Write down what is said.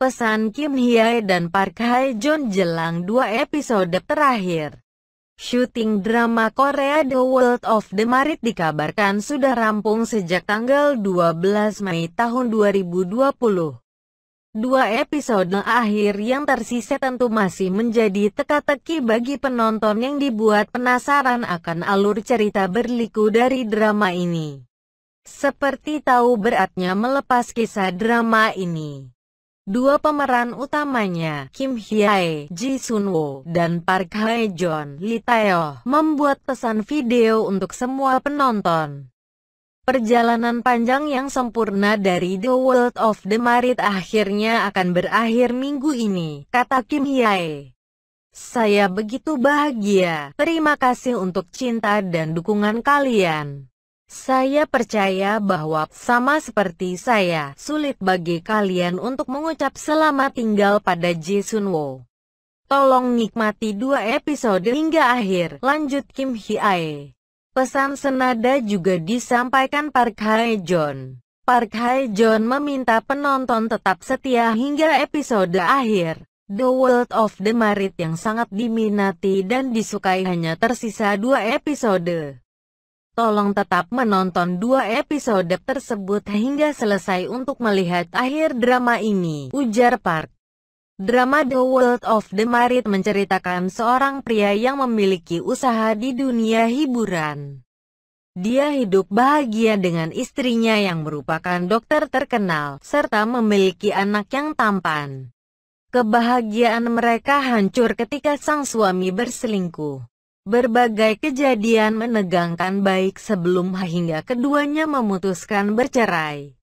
Pesan Kim Hyae dan Park Hae Joon jelang dua episode terakhir. Shooting drama Korea The World of the Married dikabarkan sudah rampung sejak tanggal 12 Mei tahun 2020. Dua episode akhir yang tersisa tentu masih menjadi teka-teki bagi penonton yang dibuat penasaran akan alur cerita berliku dari drama ini. Seperti tahu beratnya melepas kisah drama ini. Dua pemeran utamanya, Kim Hyae, Ji Sun Wo, dan Park Hae Jon, Lee tae membuat pesan video untuk semua penonton. Perjalanan panjang yang sempurna dari The World of the Married akhirnya akan berakhir minggu ini, kata Kim Hyae. Saya begitu bahagia, terima kasih untuk cinta dan dukungan kalian. Saya percaya bahwa sama seperti saya, sulit bagi kalian untuk mengucap selamat tinggal pada Jisunwo. Tolong nikmati dua episode hingga akhir. Lanjut Kim Hee Ae. Pesan senada juga disampaikan Park Hae Jon. Park Hae Jon meminta penonton tetap setia hingga episode akhir. The World of the Marit yang sangat diminati dan disukai hanya tersisa dua episode. Tolong tetap menonton dua episode tersebut hingga selesai untuk melihat akhir drama ini, ujar Park. Drama The World of the Married menceritakan seorang pria yang memiliki usaha di dunia hiburan. Dia hidup bahagia dengan istrinya yang merupakan dokter terkenal, serta memiliki anak yang tampan. Kebahagiaan mereka hancur ketika sang suami berselingkuh. Berbagai kejadian menegangkan baik sebelum hingga keduanya memutuskan bercerai.